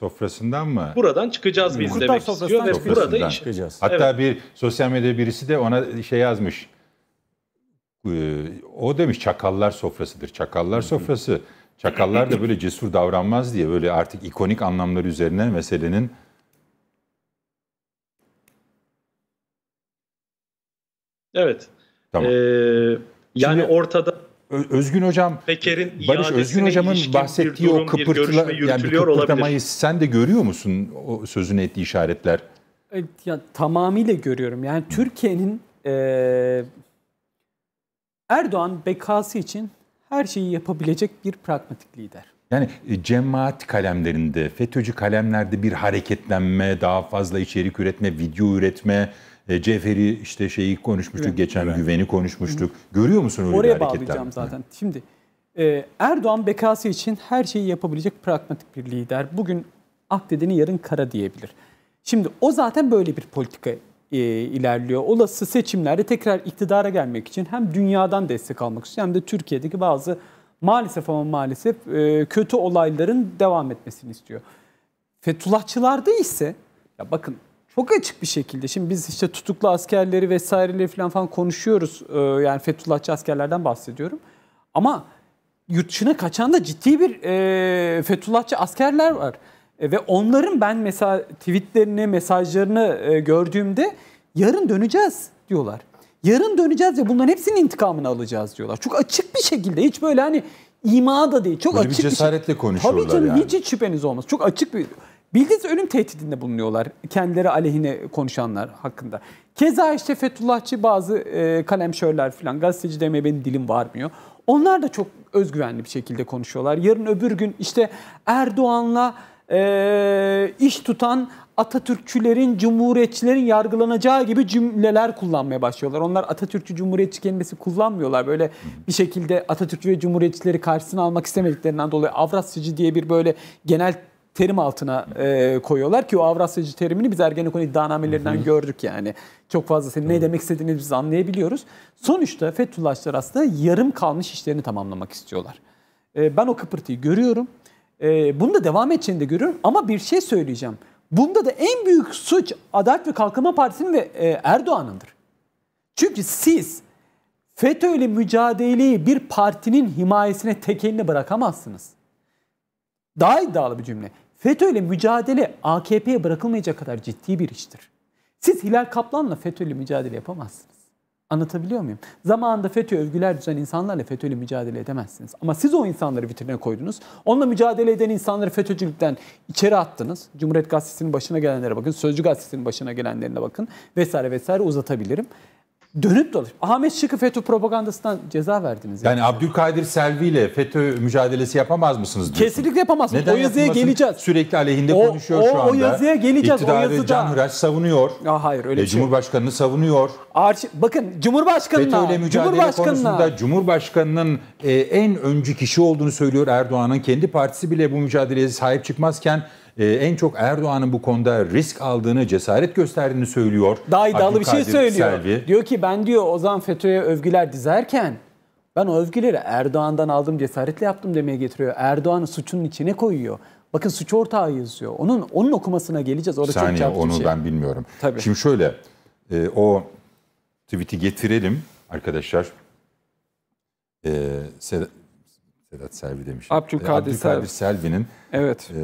Sofrasından mı? Buradan çıkacağız biz hmm. Kurtlar demek istiyor ve burada iş... çıkacağız. Hatta evet. bir sosyal medya birisi de ona şey yazmış. Ee, o demiş çakallar sofrasıdır. Çakallar sofrası. Çakallar da böyle cesur davranmaz diye böyle artık ikonik anlamları üzerine meselenin Evet. Tamam. Ee, yani Şimdi... ortada Özgün Hocam, Peker'in Barış Özgün Hocam'ın bahsettiği durum, o kıpırtıla, yani bir kıpırtamayı olabilir. sen de görüyor musun o sözünü ettiği işaretler? Ya, tamamıyla görüyorum. Yani Türkiye'nin e, Erdoğan bekası için her şeyi yapabilecek bir pragmatik lider. Yani e, cemaat kalemlerinde, FETÖ'cü kalemlerde bir hareketlenme, daha fazla içerik üretme, video üretme, e, Ceferi işte şeyi konuşmuştuk Güven. geçen Güven. güveni konuşmuştuk. Hı. Görüyor musun öyle Oraya bir hareketten? bağlayacağım zaten. Şimdi e, Erdoğan bekası için her şeyi yapabilecek pragmatik bir lider. Bugün ak dedeni yarın kara diyebilir. Şimdi o zaten böyle bir politika e, ilerliyor. Olası seçimlerde tekrar iktidara gelmek için hem dünyadan destek almak istiyor hem de Türkiye'deki bazı maalesef ama maalesef e, kötü olayların devam etmesini istiyor. Fethullahçılarda ise ya bakın çok açık bir şekilde. Şimdi biz işte tutuklu askerleri vesaireleri falan falan konuşuyoruz. Ee, yani Fethullahçı askerlerden bahsediyorum. Ama yurt dışına kaçan da ciddi bir e, Fethullahçı askerler var. E, ve onların ben mesela tweetlerini, mesajlarını e, gördüğümde yarın döneceğiz diyorlar. Yarın döneceğiz ve bunların hepsinin intikamını alacağız diyorlar. Çok açık bir şekilde hiç böyle hani ima da değil. Çok böyle açık bir cesaretle bir şey. konuşuyorlar Tabii canım yani. hiç hiç şüpheniz olmaz. Çok açık bir Bildiğiniz ölüm tehdidinde bulunuyorlar kendileri aleyhine konuşanlar hakkında. Keza işte Fethullahçı bazı e, kalemşörler falan gazeteci demeye benim dilim varmıyor. Onlar da çok özgüvenli bir şekilde konuşuyorlar. Yarın öbür gün işte Erdoğan'la e, iş tutan Atatürkçülerin, Cumhuriyetçilerin yargılanacağı gibi cümleler kullanmaya başlıyorlar. Onlar Atatürkçü, Cumhuriyetçi kelimesi kullanmıyorlar. Böyle bir şekilde Atatürkçü ve Cumhuriyetçileri karşısına almak istemediklerinden dolayı Avrasyacı diye bir böyle genel terim altına e, koyuyorlar ki o avrasyacı terimini biz Ergenekon iddianamelerinden Hı-hı. gördük yani. Çok fazla senin Doğru. ne demek istediğini biz anlayabiliyoruz. Sonuçta Fethullahçılar aslında yarım kalmış işlerini tamamlamak istiyorlar. E, ben o kıpırtıyı görüyorum. E, bunu da devam edeceğini de görüyorum ama bir şey söyleyeceğim. Bunda da en büyük suç Adalet ve Kalkınma Partisi'nin ve e, Erdoğan'ındır. Çünkü siz FETÖ'yle mücadeleyi bir partinin himayesine tekeline bırakamazsınız. Daha iddialı bir cümle. FETÖ ile mücadele AKP'ye bırakılmayacak kadar ciddi bir iştir. Siz Hilal Kaplan'la FETÖ ile mücadele yapamazsınız. Anlatabiliyor muyum? Zamanında FETÖ övgüler düzen insanlarla FETÖ ile mücadele edemezsiniz. Ama siz o insanları vitrine koydunuz. Onunla mücadele eden insanları FETÖ'cülükten içeri attınız. Cumhuriyet Gazetesi'nin başına gelenlere bakın, Sözcü Gazetesi'nin başına gelenlerine bakın vesaire vesaire uzatabilirim dönüp dolaşıp Ahmet Şık'ı FETÖ propagandasından ceza verdiniz. Yani, yani Abdülkadir Selvi ile FETÖ mücadelesi yapamaz mısınız? Diyorsun. Kesinlikle yapamazsınız. Neden o yazıya geleceğiz. Sürekli aleyhinde o, konuşuyor o, şu anda. O yazıya geleceğiz. İktidarı o yazıda. Can Hıraç savunuyor. Aa, hayır öyle e, şey. Cumhurbaşkanını savunuyor. Arşi... Bakın Cumhurbaşkanı'na. FETÖ ile mücadele Cumhurbaşkanı'na. konusunda Cumhurbaşkanı'nın e, en öncü kişi olduğunu söylüyor Erdoğan'ın. Kendi partisi bile bu mücadeleye sahip çıkmazken ee, en çok Erdoğan'ın bu konuda risk aldığını, cesaret gösterdiğini söylüyor. Daha iddialı bir şey söylüyor. Selvi. Diyor ki ben diyor Ozan FETÖ'ye övgüler dizerken ben o övgüleri Erdoğan'dan aldım cesaretle yaptım demeye getiriyor. Erdoğan'ı suçun içine koyuyor. Bakın suç ortağı yazıyor. Onun onun okumasına geleceğiz. Orada Saniye onu şey. ben bilmiyorum. Tabii. Şimdi şöyle e, o tweet'i getirelim arkadaşlar. E, Sedat, Sedat Selvi demiş. Abdülkadir, e, Abdülkadir Selvi. Selvi'nin evet. E,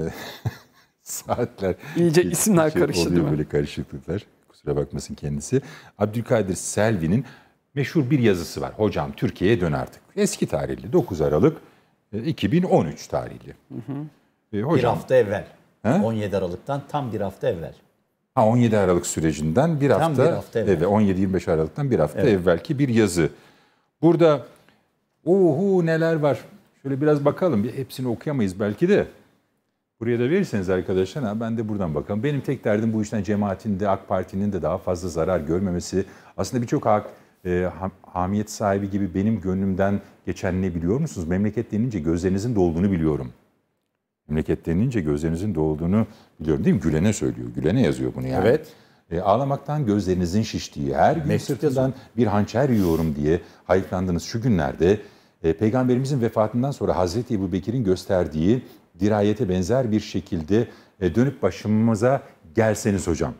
saatler. İyice geç, isimler şey karıştı oluyor, değil mi? Böyle karışıklıklar. Kusura bakmasın kendisi. Abdülkadir Selvi'nin meşhur bir yazısı var. Hocam Türkiye'ye dön artık. Eski tarihli 9 Aralık 2013 e, tarihli. Hı hı. E, hocam, bir hafta evvel. He? 17 Aralık'tan tam bir hafta evvel. Ha 17 Aralık sürecinden bir tam hafta, bir hafta evvel. evvel. 17-25 Aralık'tan bir hafta evet. evvelki bir yazı. Burada ohu neler var. Şöyle biraz bakalım. Hepsini okuyamayız belki de. Buraya da verirseniz arkadaşlar ha, ben de buradan bakalım. Benim tek derdim bu işten cemaatin de AK Parti'nin de daha fazla zarar görmemesi. Aslında birçok hak e, hamiyet sahibi gibi benim gönlümden geçen ne biliyor musunuz? Memleket denince gözlerinizin dolduğunu biliyorum. Memleket denince gözlerinizin dolduğunu biliyorum değil mi? Gülen'e söylüyor. Gülen'e yazıyor bunu yani. Evet. E, ağlamaktan gözlerinizin şiştiği, her gün Mesut sırtından bir hançer yiyorum diye hayıflandınız şu günlerde. E, Peygamberimizin vefatından sonra Hazreti Ebu Bekir'in gösterdiği dirayete benzer bir şekilde e, dönüp başımıza gelseniz hocam.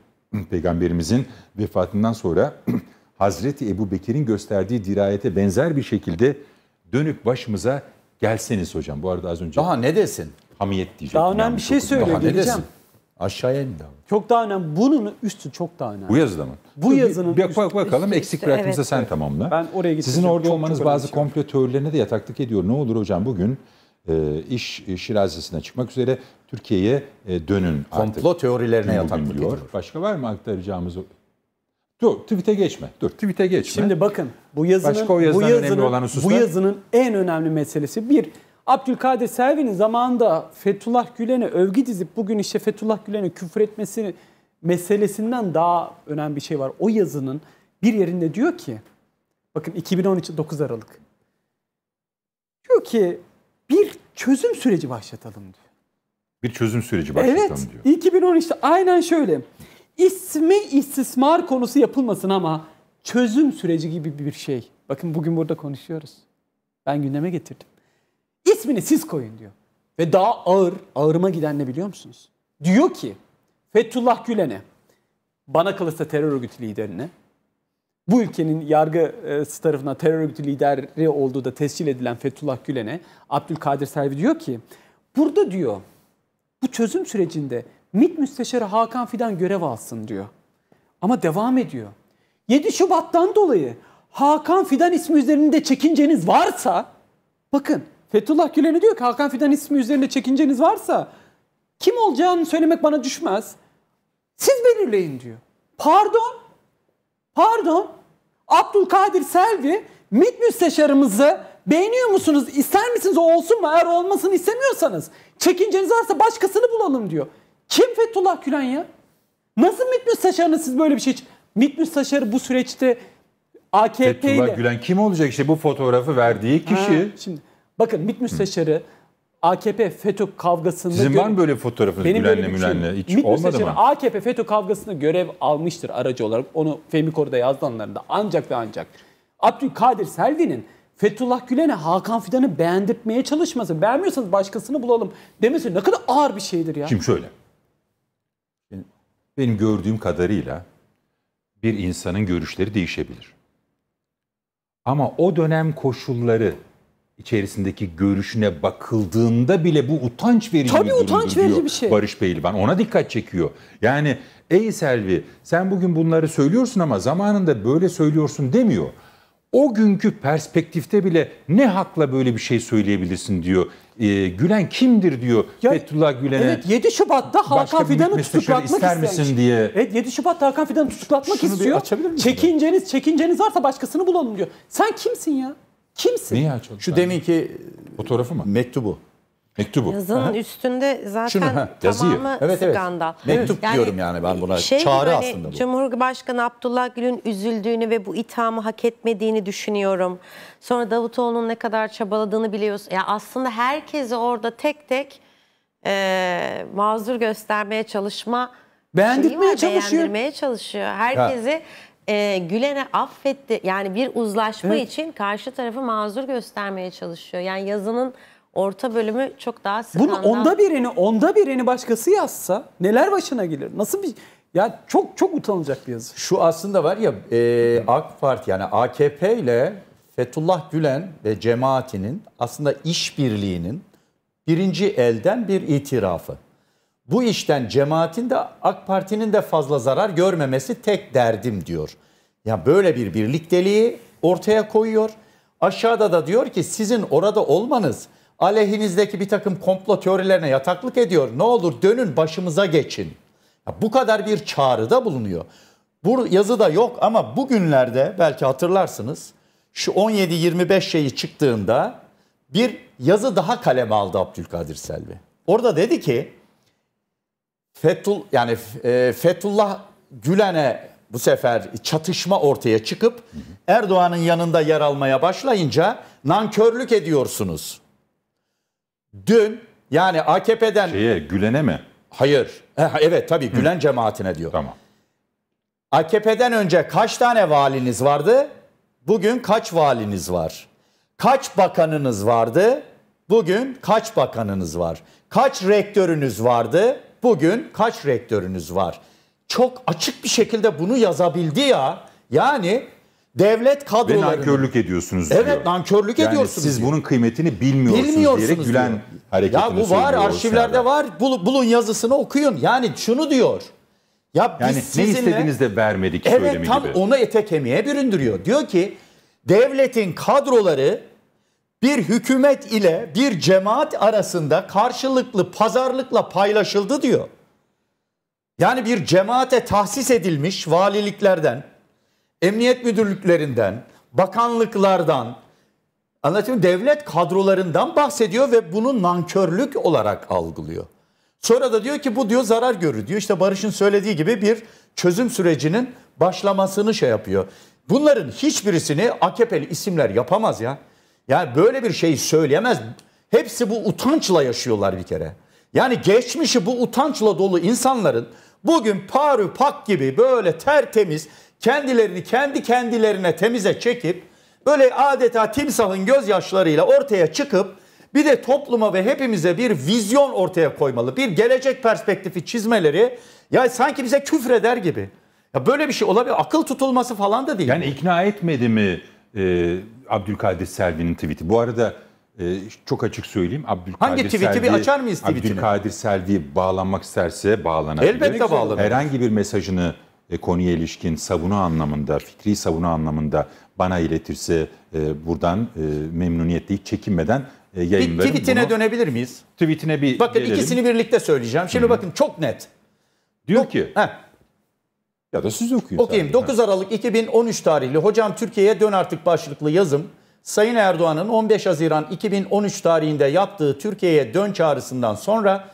Peygamberimizin vefatından sonra Hazreti Ebu Bekir'in gösterdiği dirayete benzer bir şekilde dönüp başımıza gelseniz hocam. Bu arada az önce... Daha ne desin? Hamiyet diyecek. Daha önemli bir şey söylüyor. Daha ne desin? Aşağıya indi abi. Çok daha önemli. Bunun üstü çok daha önemli. Bu yazıda mı? Bu yazının bir, üstü. Bak bakalım üstü, eksik bıraktığımızda evet, sen evet. tamamla. Ben oraya Sizin orada çok, olmanız çok bazı şey komplo teorilerine de yataklık ediyor. Ne olur hocam bugün e, iş e, şirazesine çıkmak üzere Türkiye'ye e, dönün artık. Komplo teorilerine yataklık ediyor. Başka var mı aktaracağımız? Dur, tweet'e geçme. Dur, tweet'e geçme. Şimdi bakın bu yazının Başka o bu yazının, olan Bu yazının en önemli meselesi bir Abdülkadir Selvi'nin zamanında Fethullah Gülen'e övgü dizip bugün işte Fethullah Gülen'e küfür etmesi meselesinden daha önemli bir şey var. O yazının bir yerinde diyor ki bakın 2013 9 Aralık. Diyor ki bir çözüm süreci başlatalım diyor. Bir çözüm süreci başlatalım evet, diyor. Evet işte aynen şöyle. İsmi istismar konusu yapılmasın ama çözüm süreci gibi bir şey. Bakın bugün burada konuşuyoruz. Ben gündeme getirdim. İsmini siz koyun diyor. Ve daha ağır, ağırıma giden ne biliyor musunuz? Diyor ki Fethullah Gülen'e, bana kalırsa terör örgütü liderine, bu ülkenin yargı e, tarafına terör örgütü lideri olduğu da tescil edilen Fethullah Gülen'e Abdülkadir Selvi diyor ki burada diyor bu çözüm sürecinde MİT Müsteşarı Hakan Fidan görev alsın diyor. Ama devam ediyor. 7 Şubat'tan dolayı Hakan Fidan ismi üzerinde çekinceniz varsa bakın Fethullah Gülen'e diyor ki Hakan Fidan ismi üzerinde çekinceniz varsa kim olacağını söylemek bana düşmez. Siz belirleyin diyor. Pardon. Pardon. Abdülkadir Selvi MİT müsteşarımızı beğeniyor musunuz? İster misiniz? O olsun mu? Eğer olmasını istemiyorsanız çekinceniz varsa başkasını bulalım diyor. Kim Fethullah Gülen ya? Nasıl MİT müsteşarınız siz böyle bir şey? MİT müsteşarı bu süreçte AKP ile... Fethullah Gülen kim olacak? İşte bu fotoğrafı verdiği kişi. Ha, şimdi bakın MİT müsteşarı... Hı AKP FETÖ kavgasında Sizin var mı böyle fotoğrafınız benim Gülen'le Mülen'le? Hiç MİT olmadı mı? AKP FETÖ kavgasında görev almıştır aracı olarak. Onu Fehmi Koru'da yazdılarında ancak ve ancak. Abdülkadir Selvi'nin Fethullah Gülen'e Hakan Fidan'ı beğendirtmeye çalışması, beğenmiyorsanız başkasını bulalım demesi ne kadar ağır bir şeydir ya. Şimdi şöyle. Benim gördüğüm kadarıyla bir insanın görüşleri değişebilir. Ama o dönem koşulları içerisindeki görüşüne bakıldığında bile bu utanç verici Tabii bir durumdur utanç verici diyor bir şey. Barış Pehlivan. Ona dikkat çekiyor. Yani ey Selvi sen bugün bunları söylüyorsun ama zamanında böyle söylüyorsun demiyor. O günkü perspektifte bile ne hakla böyle bir şey söyleyebilirsin diyor. Ee, Gülen kimdir diyor ya, Fethullah Gülen'e. Evet 7 Şubat'ta Hakan Fidan'ı tutuklatmak ister misin istemiş. diye. Evet 7 Şubat'ta Hakan Fidan'ı tutuklatmak Şunu istiyor. Çekinceniz, çekinceniz varsa başkasını bulalım diyor. Sen kimsin ya? Kimsin? Niye çok Şu demin ki fotoğrafı mı? Mektubu. Mektubu. Yazının Aha. üstünde zaten Şunu, ha, yazıyı. tamamı evet, evet. Mektup yani, diyorum yani ben buna. Şey, Çağrı hani, aslında bu. Cumhurbaşkanı Abdullah Gül'ün üzüldüğünü ve bu ithamı hak etmediğini düşünüyorum. Sonra Davutoğlu'nun ne kadar çabaladığını biliyorsun. Ya yani aslında herkesi orada tek tek e, mazur göstermeye çalışma Beğendirmeye var, çalışıyor. Beğendirmeye çalışıyor. Herkesi ya e, ee, Gülen'e affetti. Yani bir uzlaşma evet. için karşı tarafı mazur göstermeye çalışıyor. Yani yazının orta bölümü çok daha sıkandan... Bunu onda birini, onda birini başkası yazsa neler başına gelir? Nasıl bir... Ya çok çok utanılacak bir yazı. Şu aslında var ya e, AK Parti yani AKP ile Fethullah Gülen ve cemaatinin aslında işbirliğinin birinci elden bir itirafı bu işten cemaatin de AK Parti'nin de fazla zarar görmemesi tek derdim diyor. Ya böyle bir birlikteliği ortaya koyuyor. Aşağıda da diyor ki sizin orada olmanız aleyhinizdeki bir takım komplo teorilerine yataklık ediyor. Ne olur dönün başımıza geçin. Ya bu kadar bir çağrıda bulunuyor. Bu yazıda yok ama bugünlerde belki hatırlarsınız şu 17-25 şeyi çıktığında bir yazı daha kaleme aldı Abdülkadir Selvi. Orada dedi ki Fethul yani e, Fethullah Gülen'e bu sefer çatışma ortaya çıkıp Erdoğan'ın yanında yer almaya başlayınca nankörlük ediyorsunuz. Dün yani AKP'den şeye Gülen'e mi? Hayır. E, evet tabii Gülen Hı. cemaatine diyor. Tamam. AKP'den önce kaç tane valiniz vardı? Bugün kaç valiniz var? Kaç bakanınız vardı? Bugün kaç bakanınız var? Kaç rektörünüz vardı? Bugün kaç rektörünüz var? Çok açık bir şekilde bunu yazabildi ya. Yani devlet kadroları. Ve nankörlük ediyorsunuz evet, diyor. Evet nankörlük yani ediyorsunuz siz diyor. bunun kıymetini bilmiyorsunuz, bilmiyorsunuz diyerek Gülen diyor. hareketini Ya bu var arşivlerde var. Bul, bulun yazısını okuyun. Yani şunu diyor. Ya yani biz sizinle, ne istediğinizde vermedik evet, söylemi gibi. Evet tam onu ete kemiğe büründürüyor. Diyor ki devletin kadroları bir hükümet ile bir cemaat arasında karşılıklı pazarlıkla paylaşıldı diyor. Yani bir cemaate tahsis edilmiş valiliklerden, emniyet müdürlüklerinden, bakanlıklardan, anlatayım devlet kadrolarından bahsediyor ve bunu nankörlük olarak algılıyor. Sonra da diyor ki bu diyor zarar görür diyor. İşte Barış'ın söylediği gibi bir çözüm sürecinin başlamasını şey yapıyor. Bunların hiçbirisini AKP'li isimler yapamaz ya. Yani böyle bir şey söyleyemez. Hepsi bu utançla yaşıyorlar bir kere. Yani geçmişi bu utançla dolu insanların bugün parü pak gibi böyle tertemiz kendilerini kendi kendilerine temize çekip böyle adeta timsahın gözyaşlarıyla ortaya çıkıp bir de topluma ve hepimize bir vizyon ortaya koymalı. Bir gelecek perspektifi çizmeleri ya sanki bize küfreder gibi. Ya böyle bir şey olabilir. Akıl tutulması falan da değil. Yani ikna etmedi mi e, Abdülkadir Selvi'nin tweet'i. Bu arada e, çok açık söyleyeyim. Abdülkadir Hangi tweet'i Selvi, bir açar mıyız tweet'ini? Abdülkadir Selvi bağlanmak isterse bağlanabilir. Elbette bağlanır. Herhangi bir mesajını e, konuya ilişkin savunu anlamında, fikri savunu anlamında bana iletirse e, buradan e, memnuniyetle hiç çekinmeden e, yayınlarım. Bir tweetine Bunu, dönebilir miyiz? Tweetine bir Bakın gelelim. ikisini birlikte söyleyeceğim. Şimdi Hı-hı. bakın çok net. Diyor Yok, ki... Heh ya da siz okuyun. Okuyayım. 9 Aralık 2013 tarihli Hocam Türkiye'ye dön artık başlıklı yazım Sayın Erdoğan'ın 15 Haziran 2013 tarihinde yaptığı Türkiye'ye dön çağrısından sonra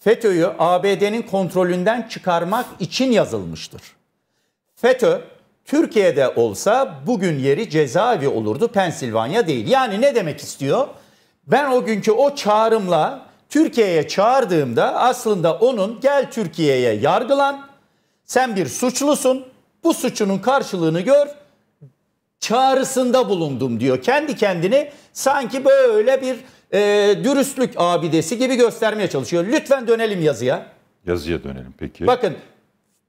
FETÖ'yü ABD'nin kontrolünden çıkarmak için yazılmıştır. FETÖ Türkiye'de olsa bugün yeri cezaevi olurdu Pensilvanya değil. Yani ne demek istiyor? Ben o günkü o çağrımla Türkiye'ye çağırdığımda aslında onun gel Türkiye'ye yargılan sen bir suçlusun. Bu suçunun karşılığını gör. Çağrısında bulundum diyor. Kendi kendini sanki böyle bir e, dürüstlük abidesi gibi göstermeye çalışıyor. Lütfen dönelim yazıya. Yazıya dönelim peki. Bakın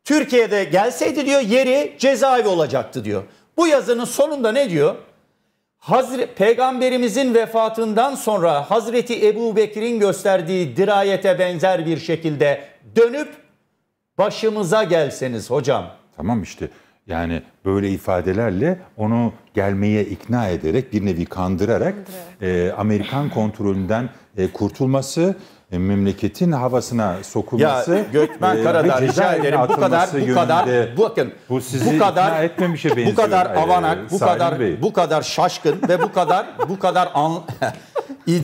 Türkiye'de gelseydi diyor yeri cezaevi olacaktı diyor. Bu yazının sonunda ne diyor? Hazre, Peygamberimizin vefatından sonra Hazreti Ebu Bekir'in gösterdiği dirayete benzer bir şekilde dönüp Başımıza gelseniz hocam. Tamam işte yani böyle ifadelerle onu gelmeye ikna ederek bir nevi kandırarak e, Amerikan kontrolünden e, kurtulması e, memleketin havasına sokulması. Ya Gökmen e, Karadağ rica ederim bu kadar bu kadar bakın bu, sizi bu kadar etmemişe benziyor. Bu e, kadar avanak, bu kadar Bey. bu kadar şaşkın ve bu kadar bu kadar an,